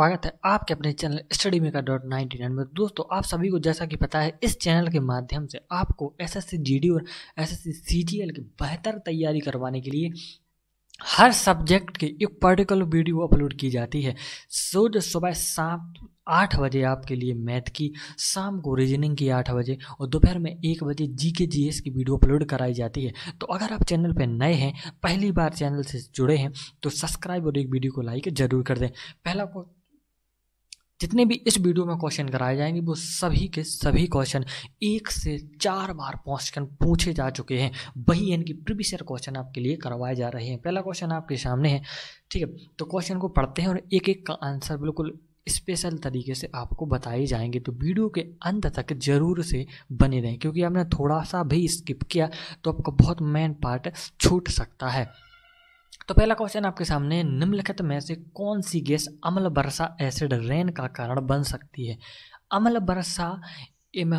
स्वागत है आपके अपने channel study maker dot ninety nine में दोस्तों आप सभी को जैसा कि पता है इस चैनल के माध्यम से आपको S S C G D और S S C C G L की बेहतर तैयारी करवाने के लिए हर सब्जेक्ट के एक पर्टिकुलर वीडियो अपलोड की जाती है सो जो सुबह शाम आठ बजे आपके लिए मैथ की शाम को रीजनिंग की आठ बजे और दोपहर में एक बजे जी के जी एस की वीडियो अपलोड कराई जाती है तो अगर आप चैनल पर नए हैं पहली बार चैनल से जुड़े हैं तो सब्सक्राइब और एक वीडियो को लाइक ज़रूर कर दें पहला को जितने भी इस वीडियो में क्वेश्चन कराए जाएंगे वो सभी के सभी क्वेश्चन एक से चार बार क्वेश्चन पूछे जा चुके हैं वही इनकी प्रीवियस ईयर क्वेश्चन आपके लिए करवाए जा रहे हैं पहला क्वेश्चन आपके सामने है ठीक है तो क्वेश्चन को पढ़ते हैं और एक एक का आंसर बिल्कुल स्पेशल तरीके से आपको बताए जाएंगे तो वीडियो के अंत तक जरूर से बने रहें क्योंकि आपने थोड़ा सा भी स्किप किया तो आपका बहुत मेन पार्ट छूट सकता है तो पहला क्वेश्चन आपके सामने निम्नलिखित में से कौन सी गैस अम्ल वर्षा एसिड रेन का कारण बन सकती है अम्ल वर्षा एम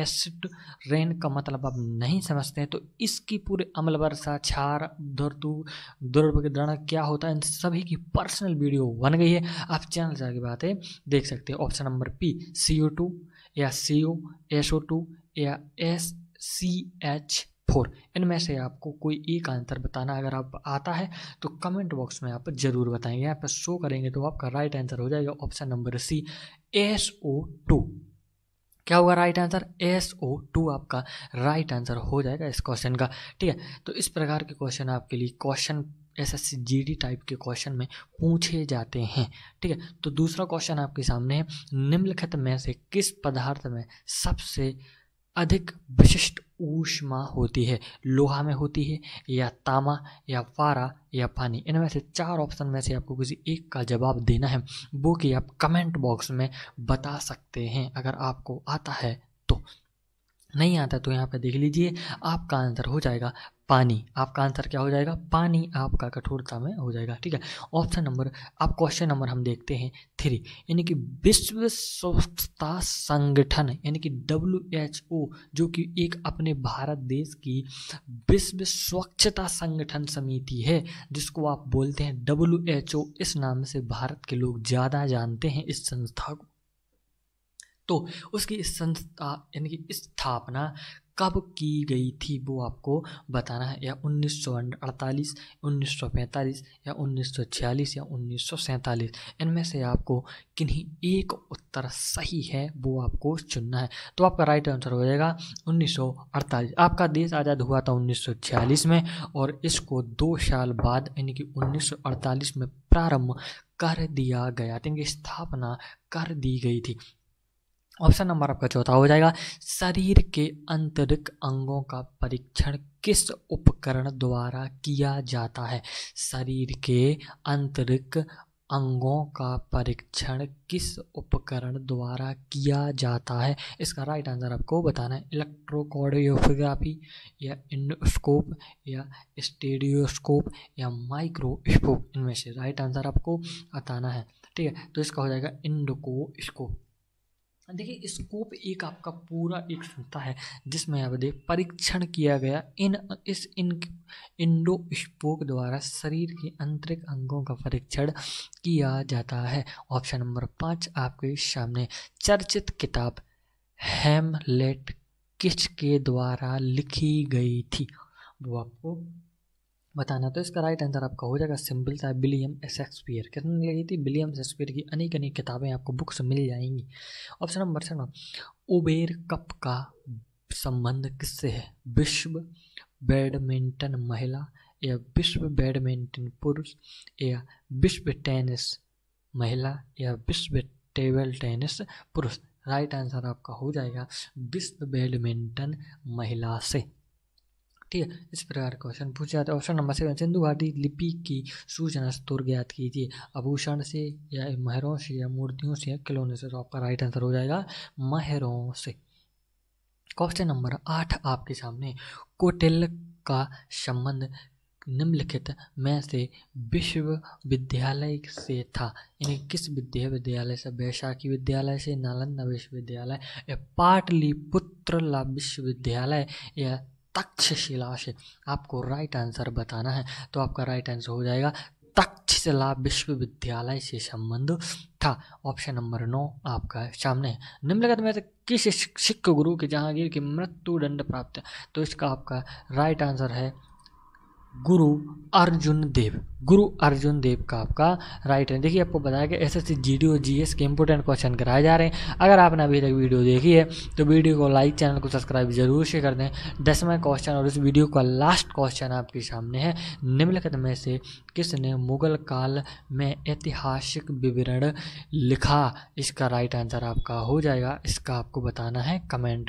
एसिड रेन का मतलब आप नहीं समझते हैं तो इसकी पूरे अम्ल वर्षा क्षार धर्तु दुर्भग्रण क्या होता है इन सभी की पर्सनल वीडियो बन गई है आप चैनल से आगे बातें देख सकते हैं option number P C O two या C O S O two या एस सी एच फोर इनमें से आपको कोई एक आंसर बताना अगर आप आता है तो कमेंट बॉक्स में आप ज़रूर बताएंगे यहाँ पर शो करेंगे तो आपका राइट आंसर हो जाएगा option number C S O two क्या होगा right answer S O two आपका राइट आंसर हो जाएगा इस क्वेश्चन का ठीक है तो इस प्रकार के क्वेश्चन आपके लिए question S S C type के क्वेश्चन में पूछे जाते हैं ठीक है तो दूसरा क्वेश्चन आपके सामने है निम्नलिखित में से किस पदार्थ में सबसे अधिक विशिष्ट ऊष्मा होती है लोहा में होती है या तामा या पारा या पानी इनमें से चार ऑप्शन में से आपको किसी एक का जवाब देना है वो कि आप कमेंट बॉक्स में बता सकते हैं अगर आपको आता है तो नहीं आता तो यहाँ पे देख लीजिए आपका आंसर हो जाएगा पानी आपका आंसर क्या हो जाएगा पानी आपका कठोरता में हो जाएगा ठीक है ऑप्शन नंबर आप क्वेश्चन नंबर हम देखते हैं थ्री यानी कि विश्व स्वास्थ्य संगठन यानी कि डब्ल्यू एच ओ जो कि एक अपने भारत देश की विश्व स्वच्छता संगठन समिति है जिसको आप बोलते हैं डब्ल्यू एच ओ इस नाम से भारत के लोग ज़्यादा जानते हैं इस संस्था को तो उसकी इस संस्था यानी कि स्थापना कब की गई थी वो आपको बताना है या 1948, 1945 या 1946 या 1947 इनमें से आपको किन्हीं एक उत्तर सही है वो आपको चुनना है तो आपका राइट आंसर हो जाएगा 1948 आपका देश आज़ाद हुआ था 1946 में और इसको दो साल बाद यानी कि 1948 में प्रारंभ कर दिया गया यानी कि स्थापना कर दी गई थी ऑप्शन नंबर आपका चौथा हो जाएगा शरीर के आंतरिक अंगों का परीक्षण किस उपकरण द्वारा किया जाता है शरीर के आंतरिक अंगों का परीक्षण किस उपकरण द्वारा किया जाता है इसका राइट आंसर आपको बताना है इलेक्ट्रोकॉडियोग्राफी या इंडोस्कोप या स्टेडियोस्कोप या माइक्रोस्कोप इनमें से राइट आंसर आपको बताना है ठीक है तो इसका हो जाएगा इंडोकोस्कोप देखिए स्कोप एक आपका पूरा एक संस्था है जिसमें अब देख परीक्षण किया गया इन इस इन इंडो स्पोक द्वारा शरीर के आंतरिक अंगों का परीक्षण किया जाता है ऑप्शन नंबर पाँच आपके सामने चर्चित किताब हेमलेट किच के द्वारा लिखी गई थी वो आपको बताना तो इसका राइट आंसर आपका हो जाएगा सिंपल था विलियम शेक्सपियर कितने लगी थी विलियम शेक्सपियर की अनेक अनेक किताबें आपको बुक्स मिल जाएंगी option number seven Uber cup का संबंध किससे है विश्व बैडमिंटन महिला या विश्व बैडमिंटन पुरुष या विश्व टेनिस महिला या विश्व टेबल टेनिस पुरुष राइट आंसर आपका हो जाएगा विश्व बैडमिंटन महिला से ठीक है इस प्रकार क्वेश्चन पूछा जाता है ऑप्शन नंबर सेवन सिंधु घाटी लिपि की सूचना स्तर ज्ञात कीजिए आभूषण से या महरों से या मूर्तियों से या खिलौने से तो आपका राइट आंसर हो जाएगा महरों से क्वेश्चन नंबर आठ आपके सामने कोटिल का संबंध निम्नलिखित में से विश्वविद्यालय से था इन्हें किस विद्यालय से वैशाखी विद्यालय से नालंदा विश्वविद्यालय या पाटलिपुत्र विश्वविद्यालय या तक्षशिला से आपको राइट आंसर बताना है तो आपका राइट आंसर हो जाएगा तक्षशिला विश्वविद्यालय से संबंध था ऑप्शन नंबर नौ आपका सामने निम्नलिखित में से किस सिख गुरु के जहांगीर की मृत्यु दंड प्राप्त है तो इसका आपका राइट आंसर है गुरु अर्जुन देव गुरु अर्जुन देव का आपका राइट है देखिए आपको बताया कि S S C G D O G S के इंपोर्टेंट क्वेश्चन कराए जा रहे हैं अगर आपने अभी तक वीडियो देखी है तो वीडियो को लाइक चैनल को सब्सक्राइब जरूर से कर दें दसवें क्वेश्चन और इस वीडियो का लास्ट क्वेश्चन आपके सामने है निम्नलिखित में से किसने मुगल काल में ऐतिहासिक विवरण लिखा इसका राइट आंसर आपका हो जाएगा इसका आपको बताना है कमेंट